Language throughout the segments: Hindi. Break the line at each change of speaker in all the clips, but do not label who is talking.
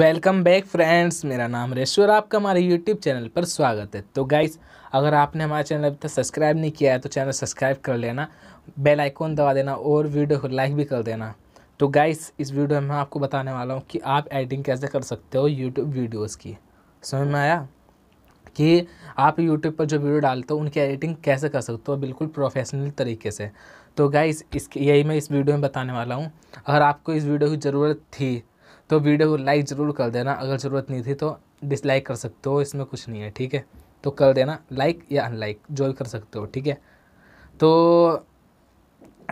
वेलकम बैक फ्रेंड्स मेरा नाम रेश्वर आपका हमारे यूट्यूब चैनल पर स्वागत है तो गाइस अगर आपने हमारे चैनल अभी तक सब्सक्राइब नहीं किया है तो चैनल सब्सक्राइब कर लेना बेल आइकॉन दबा देना और वीडियो को लाइक भी कर देना तो गाइस इस वीडियो में मैं आपको बताने वाला हूँ कि आप एडिटिंग कैसे कर सकते हो यूट्यूब वीडियोज़ की समझ में आया कि आप यूट्यूब पर जो वीडियो डालते हो उनकी एडिटिंग कैसे कर सकते हो बिल्कुल प्रोफेशनल तरीके से तो गाइस इसके यही मैं इस वीडियो में बताने वाला हूँ अगर आपको इस वीडियो की ज़रूरत थी तो वीडियो को लाइक ज़रूर कर देना अगर ज़रूरत नहीं थी तो डिसलाइक कर सकते हो इसमें कुछ नहीं है ठीक है तो कर देना लाइक या अनलाइक जो भी कर सकते हो ठीक है तो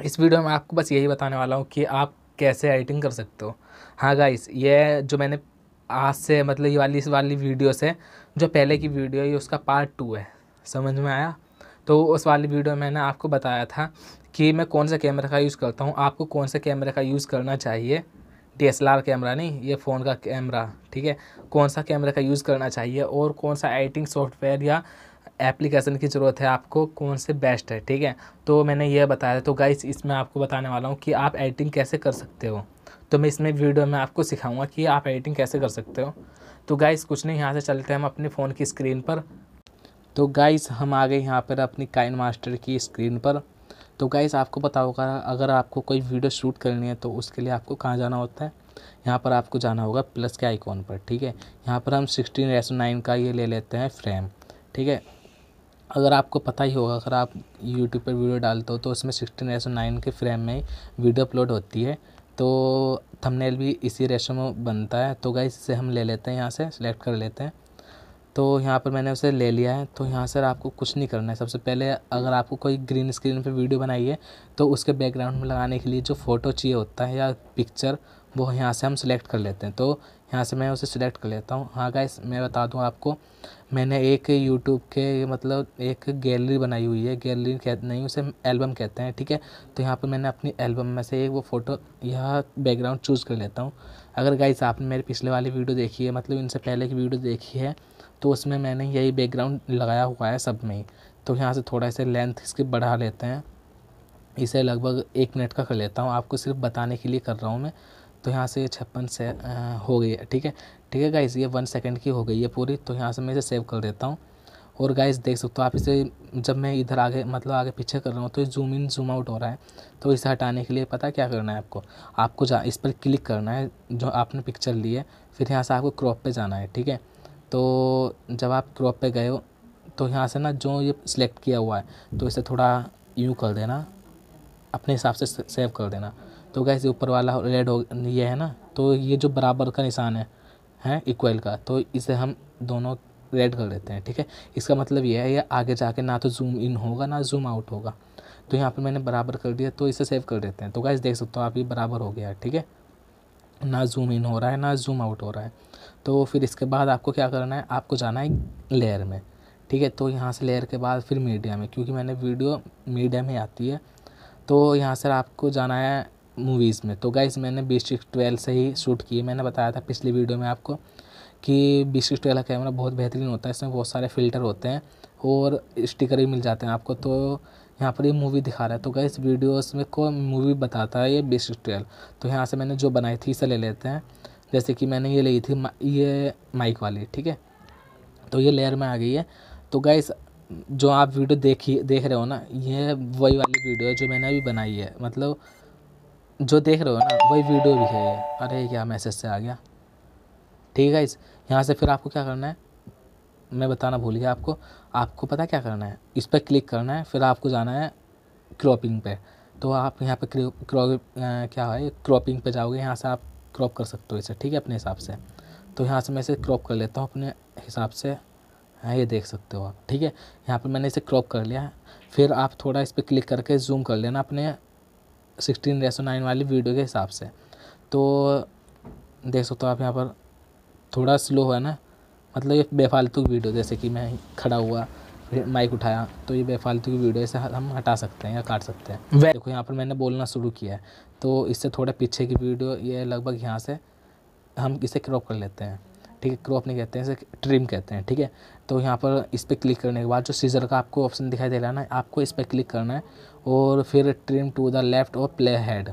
इस वीडियो में आपको बस यही बताने वाला हूँ कि आप कैसे एडिटिंग कर सकते हो हाँ गाइस ये जो मैंने आज से मतलब ये वाली इस वाली वीडियो से जो पहले की वीडियो है उसका पार्ट टू है समझ में आया तो उस वाली वीडियो में मैंने आपको बताया था कि मैं कौन सा कैमरा का यूज़ करता हूँ आपको कौन सा कैमरा का यूज़ करना चाहिए डी कैमरा नहीं ये फ़ोन का कैमरा ठीक है कौन सा कैमरा का यूज़ करना चाहिए और कौन सा एडिटिंग सॉफ्टवेयर या एप्लीकेशन की ज़रूरत है आपको कौन से बेस्ट है ठीक है तो मैंने ये बताया तो गाइस इसमें आपको बताने वाला हूँ कि आप एडिटिंग कैसे कर सकते हो तो मैं इसमें वीडियो में आपको सिखाऊंगा कि आप एडिटिंग कैसे कर सकते हो तो गाइस कुछ नहीं यहाँ से चलते हैं हम अपने फ़ोन की स्क्रीन पर तो गाइस हम आ गए यहाँ पर अपनी काइन मास्टर की स्क्रीन पर तो गाइज़ आपको पता होगा अगर आपको कोई वीडियो शूट करनी है तो उसके लिए आपको कहाँ जाना होता है यहाँ पर आपको जाना होगा प्लस के आइकॉन पर ठीक है यहाँ पर हम सिक्सटीन रेसो नाइन का ये ले लेते हैं फ्रेम ठीक है अगर आपको पता ही होगा अगर आप यूट्यूब पर वीडियो डालते हो तो उसमें सिक्सटीन रेसो नाइन के फ्रेम में वीडियो अपलोड होती है तो थंबनेल भी इसी रेशो में बनता है तो गाइस इसे हम ले लेते हैं यहाँ से सेलेक्ट कर लेते हैं तो यहाँ पर मैंने उसे ले लिया है तो यहाँ सर आपको कुछ नहीं करना है सबसे पहले अगर आपको कोई ग्रीन स्क्रीन पर वीडियो बनाई है तो उसके बैकग्राउंड में लगाने के लिए जो फ़ोटो चाहिए होता है या पिक्चर वो यहाँ से हम सिलेक्ट कर लेते हैं तो यहाँ से मैं उसे सिलेक्ट कर लेता हूँ हाँ गाइस मैं बता दूँ आपको मैंने एक यूट्यूब के मतलब एक गैलरी बनाई हुई है गैलरी कह नहीं उसे एल्बम कहते हैं ठीक है तो यहाँ पर मैंने अपनी एल्बम में से एक वो फ़ोटो यह बैकग्राउंड चूज़ कर लेता हूँ अगर गाइस आपने मेरे पिछले वाली वीडियो देखी है मतलब इनसे पहले की वीडियो देखी है तो उसमें मैंने यही बैकग्राउंड लगाया हुआ है सब में ही तो यहाँ से थोड़ा इसे लेंथ इसकी बढ़ा लेते हैं इसे लगभग एक मिनट का कर लेता हूँ आपको सिर्फ बताने के लिए कर रहा हूँ मैं तो यहाँ से ये छप्पन से हो गई है ठीक है ठीक है गाइज़ ये वन सेकेंड की हो गई है पूरी तो यहाँ से मैं इसे सेव कर देता हूँ और गाइस देख सकते हो आप इसे जब मैं इधर आगे मतलब आगे पीछे कर रहा हूँ तो जूम इन जूम आउट हो रहा है तो इसे हटाने के लिए पता क्या करना है आपको आपको जा इस पर क्लिक करना है जो आपने पिक्चर ली है फिर यहाँ से आपको क्रॉप पर जाना है ठीक है तो जब आप क्रॉप पे गए हो तो यहाँ से ना जो ये सिलेक्ट किया हुआ है तो इसे थोड़ा यूँ कर देना अपने हिसाब से सेव कर देना तो गैस ऊपर वाला रेड हो ये है ना तो ये जो बराबर का निशान है हैं इक्वल का तो इसे हम दोनों रेड कर देते हैं ठीक है इसका मतलब ये है ये आगे जाके ना तो जूम इन होगा ना जूम आउट होगा तो यहाँ पर मैंने बराबर कर दिया तो इसे सेव कर देते हैं तो गैस देख सकते हो आप ये बराबर हो गया ठीक है ना जूम इन हो रहा है ना जूम आउट हो रहा है तो फिर इसके बाद आपको क्या करना है आपको जाना है लेयर में ठीक है तो यहाँ से लेयर के बाद फिर मीडिया में क्योंकि मैंने वीडियो मीडिया में आती है तो यहाँ से आपको जाना है मूवीज़ में तो गाइज मैंने बी सिक्स ट्वेल्व से ही शूट की मैंने बताया था पिछली वीडियो में आपको कि बी सिक्स ट्वेल्व का कैमरा बहुत बेहतरीन होता है इसमें बहुत सारे फ़िल्टर होते हैं और स्टिकर भी मिल जाते हैं आपको तो यहाँ पर ये मूवी दिखा रहा है तो गाइज वीडियोस में को मूवी बताता है ये बी सिक्स ट्वेल्व तो यहाँ से मैंने जो बनाई थी इसे ले लेते हैं जैसे कि मैंने ये ली थी ये माइक वाली ठीक है तो ये लेयर में आ गई है तो गाइस जो आप वीडियो देखी देख रहे हो ना ये वही वाली वीडियो है जो मैंने अभी बनाई है मतलब जो देख रहे हो ना वही वीडियो भी है ये अरे क्या मैसेज से आ गया ठीक है इस यहाँ से फिर आपको क्या करना है मैं बताना भूल गया आपको आपको पता क्या करना है इस पर क्लिक करना है फिर आपको जाना है क्रॉपिंग पे तो आप यहाँ पे क्रो, क्या है क्रॉपिंग पे जाओगे यहाँ से आप क्रॉप कर सकते हो इसे ठीक है अपने हिसाब से तो यहाँ से मैं इसे क्रॉप कर लेता हूँ अपने हिसाब से हाँ ये देख सकते हो आप ठीक है यहाँ पे मैंने इसे क्रॉप कर लिया है फिर आप थोड़ा इस पर क्लिक करके जूम कर लेना अपने सिक्सटीन रेसो नाइन वाली वीडियो के हिसाब से तो देख सकते हो आप यहाँ पर थोड़ा स्लो है ना मतलब ये बेफालतू वीडियो जैसे कि मैं खड़ा हुआ माइक उठाया तो ये बेफालतू की वीडियो इसे हम हटा सकते हैं या काट सकते हैं देखो यहाँ पर मैंने बोलना शुरू किया है तो इससे थोड़ा पीछे की वीडियो ये लगभग यहाँ से हम इसे क्रॉप कर लेते हैं ठीक है क्रॉप नहीं कहते हैं इसे ट्रिम कहते हैं ठीक है तो यहाँ पर इस पर क्लिक करने के बाद जो सीजर का आपको ऑप्शन दिखाई दे रहा है ना आपको इस पर क्लिक करना है और फिर ट्रिम टू द लेफ़्ट और प्ले हेड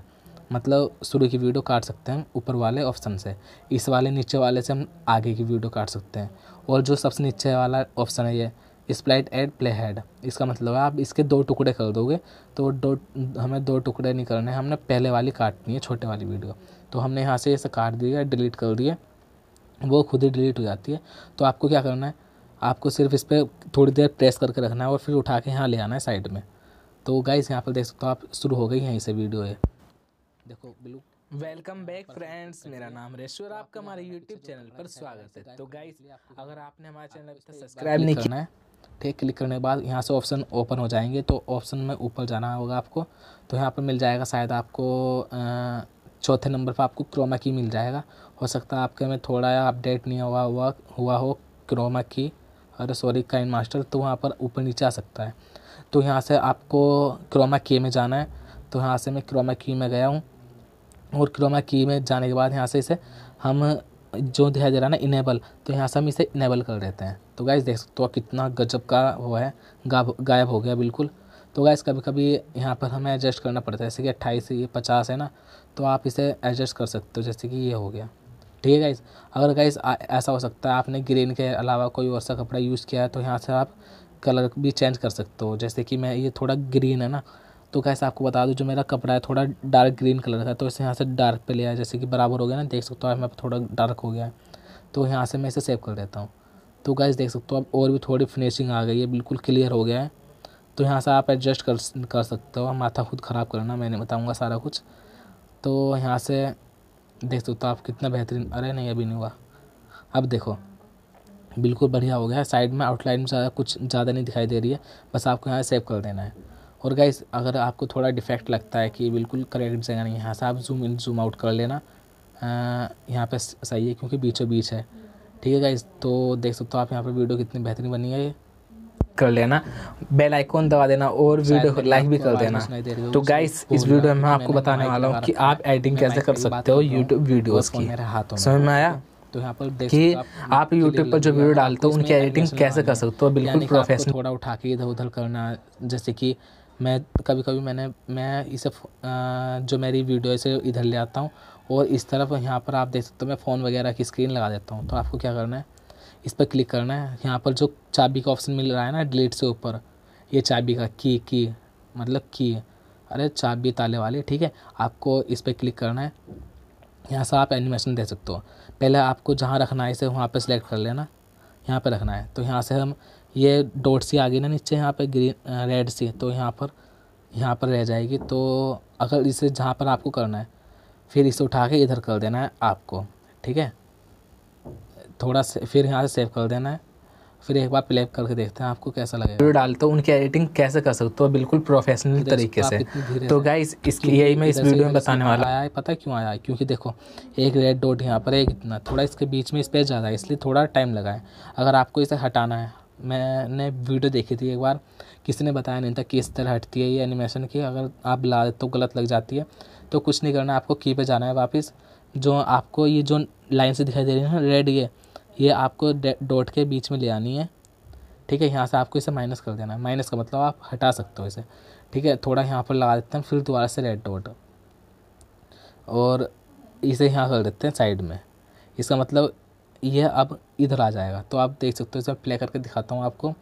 मतलब शुरू की वीडियो काट सकते हैं ऊपर वाले ऑप्शन से इस वाले नीचे वाले से हम आगे की वीडियो काट सकते हैं और जो सबसे नीचे वाला ऑप्शन है ये स्प्लाइट एड प्ले हेड इसका मतलब है आप इसके दो टुकड़े कर दोगे तो दो हमें दो टुकड़े नहीं करने हैं हमने पहले वाली काटनी है छोटे वाली वीडियो तो हमने यहाँ से ऐसे काट दिया डिलीट कर दिए वो खुद ही डिलीट हो जाती है तो आपको क्या करना है आपको सिर्फ इस पर थोड़ी देर प्रेस करके रखना है और फिर उठा के यहाँ ले आना है साइड में तो गाइस यहाँ पर देख सकते हो आप शुरू हो गई यहीं से वीडियो है देखो बिल्कुल वेलकम बैक फ्रेंड्स मेरा नाम रेशु और आपका हमारे यूट्यूब चैनल पर स्वागत है तो गाइस अगर आपने हमारे चैनल सब्सक्राइब नहीं करना है ठीक क्लिक करने के बाद यहाँ से ऑप्शन ओपन हो जाएंगे तो ऑप्शन में ऊपर जाना होगा आपको तो यहाँ पर मिल जाएगा शायद आपको चौथे नंबर पर आपको क्रोमा की मिल जाएगा हो सकता है आपके में थोड़ा अपडेट नहीं हुआ हुआ हुआ हो क्रोमा की अरे सॉरी काइन मास्टर तो वहाँ पर ऊपर नीचे आ सकता है तो यहाँ से आपको क्रोमा की में जाना है तो यहाँ से मैं क्रोमा की में गया हूँ और क्रोमा की में जाने के बाद यहाँ से इसे हम जो दिखाई दे रहा है ना इनेबल तो यहाँ से हम इसे इनेबल कर देते हैं तो गाइस देख सकते हो कितना गजब का वो है गायब गायब हो गया बिल्कुल तो गाइस कभी कभी यहाँ पर हमें एडजस्ट करना पड़ता है जैसे कि अट्ठाईस ये पचास है ना तो आप इसे एडजस्ट कर सकते हो जैसे कि ये हो गया ठीक है गाइस अगर गाइस ऐसा हो सकता है आपने ग्रीन के अलावा कोई और सा कपड़ा यूज़ किया है तो यहाँ से आप कलर भी चेंज कर सकते हो जैसे कि मैं ये थोड़ा ग्रीन है ना तो कैसे आपको बता दूँ जो मेरा कपड़ा है थोड़ा डार्क ग्रीन कलर का तो इसे यहाँ से डार्क पे लिया है जैसे कि बराबर हो गया ना देख सकते हो आप थोड़ा डार्क हो गया है तो यहाँ से मैं इसे सेव कर देता हूँ तो गैस देख सकते हो आप और भी थोड़ी फिनिशिंग आ गई है बिल्कुल क्लियर हो गया है तो यहाँ से आप एडजस्ट कर कर सकते हो माथा खुद ख़राब करना मैंने बताऊँगा सारा कुछ तो यहाँ से देख सकते हो आप कितना बेहतरीन अरे नहीं अभी नहीं हुआ अब देखो बिल्कुल बढ़िया हो गया है साइड में आउटलाइन ज़्यादा कुछ ज़्यादा नहीं दिखाई दे रही है बस आपको यहाँ सेव कर देना है और गाइस अगर आपको थोड़ा डिफेक्ट लगता है कि बिल्कुल करेक्ट जगह नहीं है यहाँ से आप जूम इन जूम आउट कर लेना यहाँ पे सही है क्योंकि बीचों बीच है ठीक है गाइस तो देख सकते हो तो आप यहाँ पर वीडियो कितनी बेहतरीन बनी है कर लेना बेल आइकॉन दबा देना और वीडियो को लाइक भी कर देना तो गाइस इस वीडियो में मैं आपको बताने वाला हूँ कि आप एडिटिंग कैसे कर सकते हो यूट्यूब वीडियोज़ की समझ में तो आया तो यहाँ पर देख कि आप YouTube पर जो वीडियो डालते हो उनकी एडिटिंग कैसे कर सकते हो बिल्कुल प्रोफेशनल थोड़ा उठा के इधर उधर करना जैसे कि मैं कभी कभी मैंने मैं इसे जो मेरी वीडियो इसे इधर ले आता हूँ और इस तरफ यहाँ पर आप देख सकते हो मैं फ़ोन वगैरह की स्क्रीन लगा देता हूँ तो आपको क्या करना है इस पर क्लिक करना है यहाँ पर जो चाबी का ऑप्शन मिल रहा है ना डिलीट से ऊपर ये चाबी का की की मतलब की अरे चाबी ताले वाली ठीक है आपको इस पर क्लिक करना है यहाँ से आप एनिमेशन दे सकते हो पहले आपको जहाँ रखना है इसे वहाँ पर सिलेक्ट कर लेना यहाँ पर रखना है तो यहाँ से हम ये डॉट सी आ गई ना नीचे यहाँ पे ग्रीन रेड सी तो यहाँ पर यहाँ पर रह जाएगी तो अगर इसे जहाँ पर आपको करना है फिर इसे उठा के इधर कर देना है आपको ठीक है थोड़ा से फिर यहाँ से सेव कर देना है फिर एक बार प्ले करके देखते हैं आपको कैसा लगेगा वीडियो डालते हो उनकी एडिटिंग कैसे कर सकते हो बिल्कुल प्रोफेशनल तरीके से तो गाय इसके यही मैं इस वीडियो में बताने वाला आया है पता क्यों आया है क्योंकि देखो एक रेड डॉट यहाँ पर एक इतना थोड़ा इसके बीच में स्पेस ज़्यादा है इसलिए थोड़ा टाइम लगा है अगर आपको इसे हटाना है मैंने वीडियो देखी थी एक बार किसी ने बताया नहीं था किस तरह हटती है ये एनिमेशन की अगर आप ला तो गलत लग जाती है तो कुछ नहीं करना आपको की पे जाना है वापस जो आपको ये जो लाइन से दिखाई दे रही है ना रेड ये ये आपको डॉट के बीच में ले आनी है ठीक है यहाँ से आपको इसे माइनस कर देना है माइनस का मतलब आप हटा सकते हो इसे ठीक है थोड़ा यहाँ पर लगा देते हैं फिर दोबारा से रेड डॉट और इसे यहाँ कर देते हैं साइड में इसका मतलब यह अब इधर आ जाएगा तो आप देख सकते हो इसे प्ले करके दिखाता हूँ आपको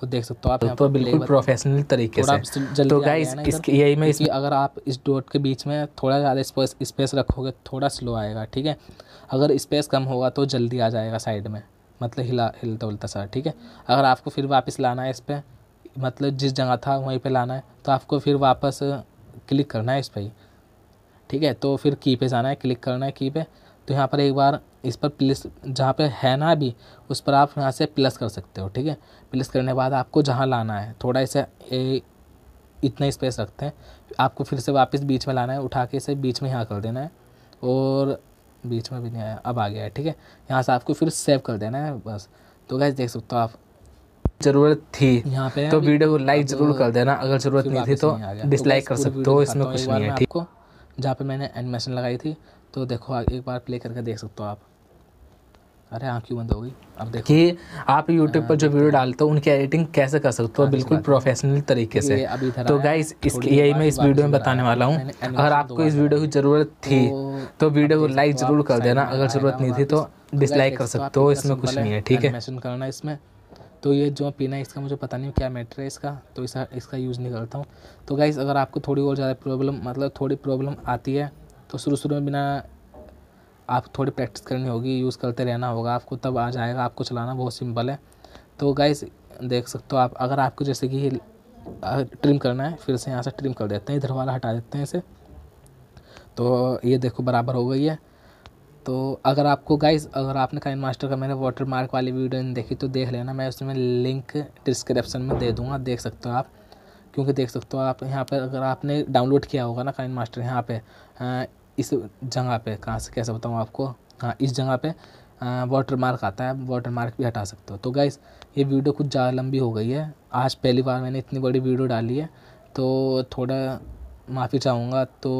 तो देख सकते हो आप तो, बिल्कुल प्रोफेशनल तरीके से तो गाइस इसके यही में इसकी अगर आप इस डॉट के बीच में थोड़ा ज़्यादा स्पेस स्पेस रखोगे थोड़ा स्लो आएगा ठीक है अगर स्पेस कम होगा तो जल्दी आ जाएगा साइड में मतलब हिला हिलता उलता सा ठीक है अगर आपको फिर वापस लाना है इस पर मतलब जिस जगह था वहीं पर लाना है तो आपको फिर वापस क्लिक करना है इस पर ही ठीक है तो फिर की पे जाना है क्लिक करना है की पे तो यहाँ पर एक बार इस पर प्लस जहाँ पे है ना अभी उस पर आप यहाँ से प्लस कर सकते हो ठीक है प्लस करने के बाद आपको जहाँ लाना है थोड़ा इसे ए, इतना स्पेस रखते हैं आपको फिर से वापस बीच में लाना है उठा के इसे बीच में यहाँ कर देना है और बीच में भी नहीं आया अब आ गया है ठीक है यहाँ से आपको फिर सेव कर देना है बस तो गैस देख सकते हो आप ज़रूरत थी यहाँ पे तो वीडियो को लाइक ज़रूर कर देना अगर ज़रूरत नहीं थी तो डिसलाइक तो कर सकते हो इसमें कुछ नहीं है ठीक हो जहाँ पर मैंने एनिमेशन लगाई थी तो देखो एक बार प्ले करके देख सकते हो आप अरे आँख क्यों बंद हो गई अब देखो कि आप YouTube पर जो हाँ, वीडियो डालते हो उनकी एडिटिंग कैसे कर सकते हो हाँ, बिल्कुल प्रोफेशनल तरीके से अभी तो गाइस इस यही मैं इस वीडियो में बताने वाला हूँ अगर आपको इस वीडियो की ज़रूरत थी तो, तो वीडियो को लाइक ज़रूर कर देना अगर ज़रूरत नहीं थी तो डिसलाइक तो कर तो सकते हो इसमें कुछ नहीं है ठीक है मैंशन करना इसमें तो ये जो पीना है इसका मुझे पता नहीं क्या मैटर है इसका तो इसका इसका यूज़ नहीं करता हूँ तो गाइज़ अगर आपको थोड़ी और ज़्यादा प्रॉब्लम मतलब थोड़ी प्रॉब्लम आती है तो शुरू शुरू में बिना आप थोड़ी प्रैक्टिस करनी होगी यूज़ करते रहना होगा आपको तब आ जाएगा आपको चलाना बहुत सिंपल है तो गाइस देख सकते हो आप अगर आपको जैसे कि ट्रिम करना है फिर से यहाँ से ट्रिम कर देते हैं इधर वाला हटा देते हैं इसे तो ये देखो बराबर हो गई है तो अगर आपको गाइस अगर आपने काइन मास्टर का मैंने वाटर मार्क वाली वीडियो नहीं देखी तो देख लेना मैं उसमें लिंक डिस्क्रिप्शन में दे दूँगा देख सकते हो आप क्योंकि देख सकते हो आप यहाँ पर अगर आपने डाउनलोड किया होगा ना काइन मास्टर यहाँ पे इस जगह पे कहाँ से कैसे बताऊँ आपको हाँ इस जगह पे वाटर मार्क आता है वाटर मार्क भी हटा सकते हो तो गाइस ये वीडियो कुछ ज़्यादा लंबी हो गई है आज पहली बार मैंने इतनी बड़ी वीडियो डाली है तो थोड़ा माफ़ी चाहूँगा तो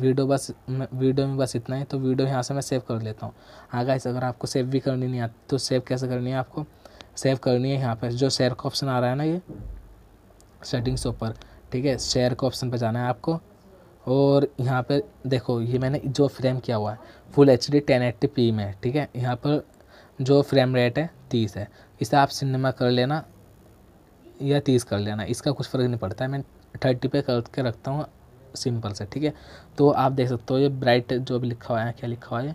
वीडियो बस वीडियो में बस इतना ही तो वीडियो यहाँ से मैं सेव कर लेता हूँ हाँ गाइस अगर आपको सेव भी करनी नहीं आती तो सेव कैसे करनी है आपको सेव करनी है यहाँ पर जो शेयर का ऑप्शन आ रहा है ना ये सेटिंग्स ऊपर ठीक है शेयर के ऑप्शन पर जाना है आपको और यहाँ पर देखो ये मैंने जो फ्रेम किया हुआ है full H D ten eighty P में ठीक है यहाँ पर जो फ्रेम रेट है तीस है इसे आप सिनेमा कर लेना या तीस कर लेना इसका कुछ फ़र्क नहीं पड़ता है मैं थर्टी पे करके रखता हूँ सिंपल से ठीक है तो आप देख सकते हो ये ब्राइट जो भी लिखा हुआ है क्या लिखा हुआ है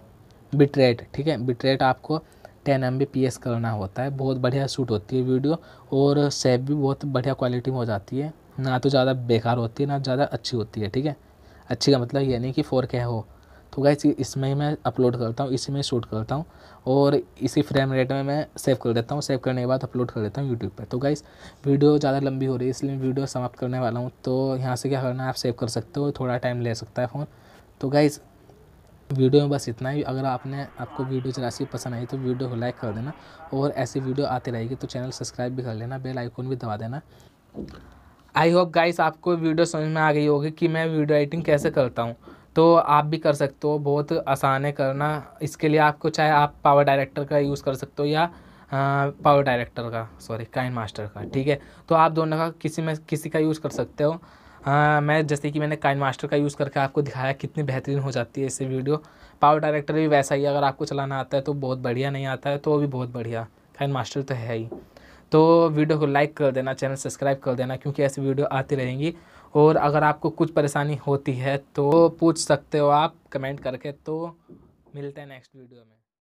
बिट रेट ठीक है बिट रेट आपको टेन एम पी एस करना होता है बहुत बढ़िया शूट होती है वीडियो और सेव भी बहुत बढ़िया क्वालिटी में हो जाती है ना तो ज़्यादा बेकार होती है ना ज़्यादा अच्छी होती है ठीक है अच्छी का मतलब ये नहीं कि फ़ोर हो तो गाइस इसमें मैं अपलोड करता हूँ इसी में शूट करता हूँ और इसी फ्रेम रेट में मैं सेव कर देता हूँ सेव करने के बाद अपलोड कर देता हूँ यूट्यूब पर तो गाइस वीडियो ज़्यादा लंबी हो रही है इसलिए वीडियो समाप्त करने वाला हूँ तो यहाँ से क्या करना है आप सेव कर सकते हो थोड़ा टाइम ले सकता है फ़ोन तो गाइज़ वीडियो में बस इतना ही अगर आपने आपको वीडियो सी पसंद आई तो वीडियो को लाइक कर देना और ऐसी वीडियो आती रहेगी तो चैनल सब्सक्राइब भी कर लेना बेल आइकॉन भी दबा देना आई होप गाइस आपको वीडियो समझ में आ गई होगी कि मैं वीडियो एडिटिंग कैसे करता हूँ तो आप भी कर सकते हो बहुत आसान है करना इसके लिए आपको चाहे आप पावर डायरेक्टर का यूज़ कर सकते हो या पावर हाँ, डायरेक्टर का सॉरी काइन मास्टर का ठीक है तो आप दोनों का किसी में किसी का यूज़ कर सकते हो आ, हाँ, मैं जैसे कि मैंने काइन मास्टर का यूज़ करके आपको दिखाया कितनी बेहतरीन हो जाती है इससे वीडियो पावर डायरेक्टर भी वैसा ही अगर आपको चलाना आता है तो बहुत बढ़िया नहीं आता है तो भी बहुत बढ़िया काइन मास्टर तो है ही तो वीडियो को लाइक कर देना चैनल सब्सक्राइब कर देना क्योंकि ऐसी वीडियो आती रहेंगी और अगर आपको कुछ परेशानी होती है तो पूछ सकते हो आप कमेंट करके तो मिलते हैं नेक्स्ट वीडियो में